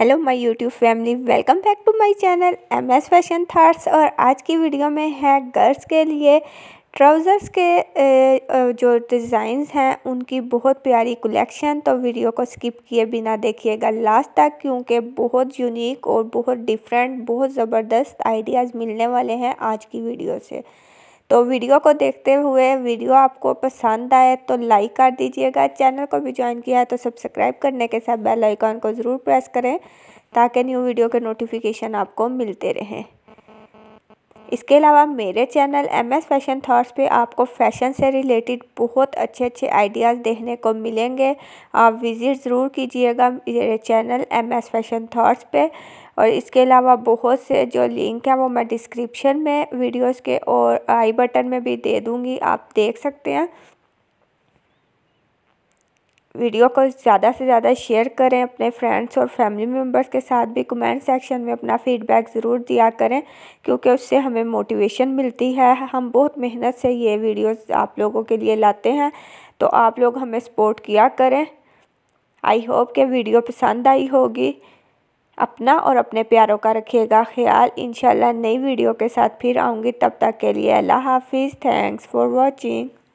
hello my YouTube family welcome back to my channel M S fashion thoughts और आज की video में है गर्ल्स के लिए ट्राउज़र्स के जो डिज़ाइंस हैं उनकी बहुत प्यारी कलेक्शन तो वीडियो को स्किप किए बिना देखिएगा लास्ट तक क्योंकि बहुत यूनिक और बहुत डिफरेंट बहुत ज़बरदस्त आइडियाज़ मिलने वाले हैं आज की वीडियो से तो वीडियो को देखते हुए वीडियो आपको पसंद आए तो लाइक कर दीजिएगा चैनल को भी ज्वाइन किया है तो सब्सक्राइब करने के साथ बेल आइकॉन को ज़रूर प्रेस करें ताकि न्यू वीडियो के नोटिफिकेशन आपको मिलते रहें इसके अलावा मेरे channel M S fashion thoughts पर आपको फ़ैशन से रिलेटेड बहुत अच्छे अच्छे आइडियाज़ देखने को मिलेंगे आप विज़िट ज़रूर कीजिएगा मेरे channel M S fashion thoughts पर और इसके अलावा बहुत से जो लिंक हैं वो मैं डिस्क्रिप्शन में वीडियोस के और आई बटन में भी दे दूँगी आप देख सकते हैं वीडियो को ज़्यादा से ज़्यादा शेयर करें अपने फ्रेंड्स और फैमिली मेम्बर्स के साथ भी कमेंट सेक्शन में अपना फ़ीडबैक ज़रूर दिया करें क्योंकि उससे हमें मोटिवेशन मिलती है हम बहुत मेहनत से ये वीडियोस आप लोगों के लिए लाते हैं तो आप लोग हमें सपोर्ट किया करें आई होप के वीडियो पसंद आई होगी अपना और अपने प्यारों का रखिएगा ख्याल इंशाल्लाह नई वीडियो के साथ फिर आऊँगी तब तक के लिए अल्लाह हाफिज़ थैंक्स फॉर वॉचिंग